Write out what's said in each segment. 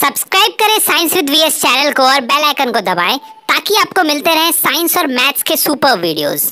subscribe करें science with VS channel को और बेल आइकन को दबाएं ताकि आपको मिलते रहें साइंस और मैथ्स के सुपर वीडियोस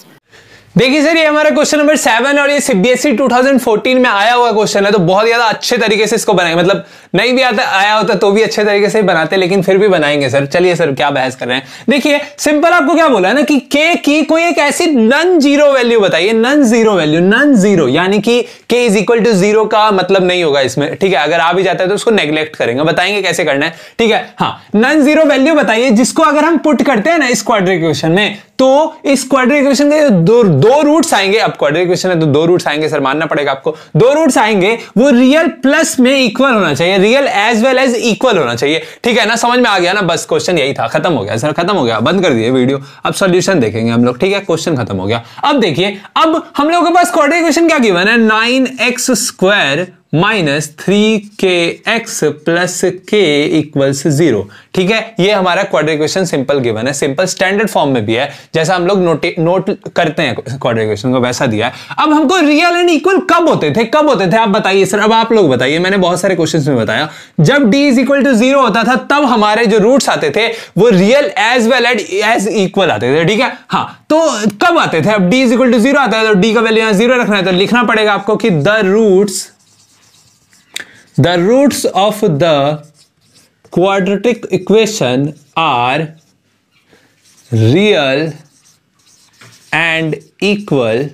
देखिए सर ये हमारा क्वेश्चन नंबर सेवन और ये सीबीएसई 2014 e में आया हुआ क्वेश्चन है तो बहुत ज्यादा अच्छे तरीके से इसको बनाएंगे मतलब नहीं भी आता आया होता तो भी अच्छे तरीके से बनाते लेकिन फिर भी बनाएंगे सर चलिए सर क्या बहस कर रहे हैं देखिए सिंपल आपको क्या बोला है ना कि के की कोई एक ऐसी नन जीरो वैल्यू बताइए non zero value non zero यानी कि के इज इक्वल टू जीरो का मतलब नहीं होगा इसमें ठीक है अगर आ भी जाता है तो उसको नेग्लेक्ट करेंगे बताएंगे कैसे करना है ठीक है हाँ नन जीरो वैल्यू बताइए जिसको अगर हम पुट करते हैं ना इस क्वार क्वेश्चन में तो इस क्वाड्रिक इक्वेशन के दो दो रूट्स आएंगे अब क्वाड्रिक इक्वेशन है तो दो रूट्स आएंगे सर मानना पड़ेगा आपको दो रूट्स आएंगे वो रियल प्लस में इक्वल होना चाहिए real as well as equal होना चाहिए ठीक है ना समझ में आ गया ना बस क्वेश्चन यही था खत्म हो गया सर खत्म हो गया बंद कर दिए वीडियो अब सोल्यूशन देखेंगे हम लोग ठीक है क्वेश्चन खत्म हो गया अब देखिए अब हम लोग के पास क्वार्टर इक्वेशन क्या गिवन है nine X square minus three K X plus K equals zero ठीक है ये हमारा क्वाड्रेटिक इक्वेशन सिंपल गिवन है सिंपल स्टैंडर्ड फॉर्म में भी है जैसा हम लोग नोट नोट करते हैं क्वाड्रेटिक इक्वेशन को वैसा दिया है अब हमको रियल एंड इक्वल कब होते थे कब होते थे आप बताइए सर अब आप लोग बताइए मैंने बहुत सारे क्वेश्चन में बताया जब D is equal to zero होता था तब हमारे जो रूट्स आते थे वो रियल एज वेल एड एज इक्वल आते थे ठीक है हाँ तो कब आते थे अब D is equal to zero आता है तो डी का वैल्यू यहाँ जीरो रखना है तो लिखना पड़ेगा आपको कि the roots the roots of the quadratic equation are real and equal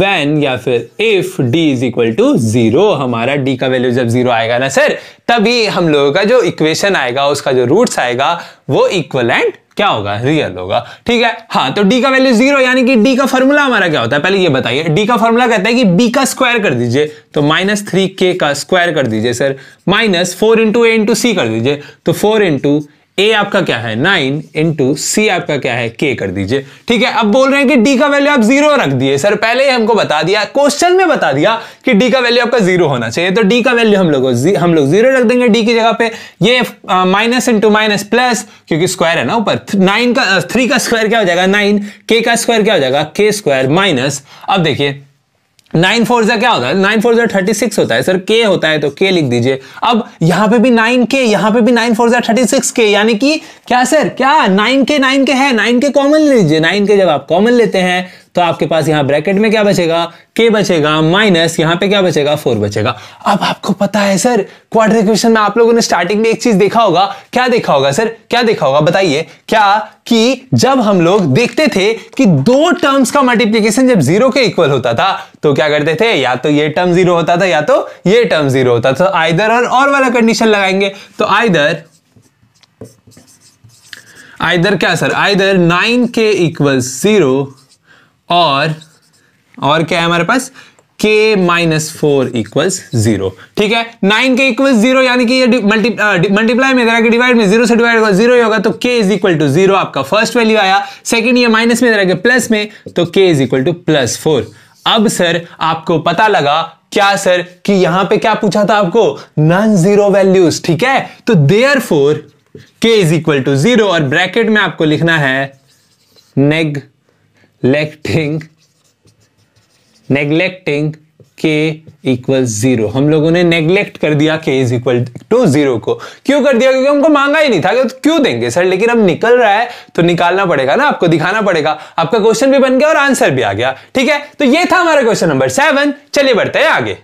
वैन या फिर if D is equal to zero हमारा डी का वैल्यू जब जीरो आएगा ना सर तभी हम लोगों का जो इक्वेशन आएगा उसका जो रूट्स आएगा वो इक्वल एंड क्या होगा रियल होगा ठीक है हाँ तो डी का वैल्यू जीरो यानी कि डी का फॉर्मूला हमारा क्या होता है पहले ये बताइए डी का फॉर्मूला कहता है कि बी का स्क्वायर कर दीजिए तो माइनस थ्री के का स्क्वायर कर दीजिए sir minus four into A into C कर दीजिए तो फोर इंटू ए आपका क्या है नाइन इंटू सी आपका क्या है के कर दीजिए ठीक है अब बोल रहे हैं कि डी का वैल्यू आप जीरो रख दिए सर पहले ही हमको बता दिया क्वेश्चन में बता दिया कि डी का वैल्यू आपका जीरो होना चाहिए तो डी का वैल्यू हम लोग हम लोग जीरो रख देंगे डी की जगह पे ये माइनस इंटू माइनस प्लस क्योंकि स्क्वायर है ना ऊपर नाइन का थ्री का स्क्वायर क्या हो जाएगा नाइन के का स्क्वायर क्या हो जाएगा के स्क्वायर माइनस अब देखिए नाइन फोर जो क्या होता है नाइन फोर जो थर्टी सिक्स होता है सर के होता है तो के लिख दीजिए अब यहां पे भी नाइन के यहां पे भी नाइन फोर जो थर्टी सिक्स के यानी कि क्या सर क्या नाइन के नाइन के है नाइन के कॉमन ले लीजिए नाइन के जब आप कॉमन लेते हैं तो आपके पास यहां ब्रैकेट में क्या बचेगा के बचेगा माइनस यहां पे क्या बचेगा फोर बचेगा अब आपको पता है सर क्वार्टर इक्वेशन में आप लोगों ने स्टार्टिंग में एक चीज देखा होगा क्या देखा होगा सर क्या देखा होगा बताइए क्या कि जब हम लोग देखते थे कि दो टर्म्स का मल्टीप्लीकेशन जब जीरो के इक्वल होता था तो क्या करते थे या तो ये टर्म जीरो होता था या तो ये टर्म जीरो होता था आइदर तो और, और वाला कंडीशन लगाएंगे तो आइदर आइदर क्या सर आइदर नाइन के इक्वल जीरो और और क्या है हमारे पास k minus four equal zero ठीक है नाइन के इक्वल जीरो यानी कि ये मल्टीप्लाई uh, में जरा डिवाइड में जीरो से डिवाइड होगा जीरो होगा तो k is equal to zero आपका फर्स्ट वैल्यू आया सेकंड ये माइनस में जरा प्लस में तो k is equal to plus four अब सर आपको पता लगा क्या सर कि यहां पे क्या पूछा था आपको नॉन जीरो वैल्यूज ठीक है तो therefore K is equal to zero और ब्रैकेट में आपको लिखना है नेग लेक्टिंग नेग्लेक्टिंग के इक्वल जीरो हम लोगों ने नेग्लेक्ट कर दिया के इज इक्वल टू जीरो को क्यों कर दिया क्योंकि हमको मांगा ही नहीं था तो क्यों देंगे सर लेकिन अब निकल रहा है तो निकालना पड़ेगा ना आपको दिखाना पड़ेगा आपका क्वेश्चन भी बन गया और आंसर भी आ गया ठीक है तो ये था हमारा क्वेश्चन नंबर सेवन चलिए बढ़ते हैं आगे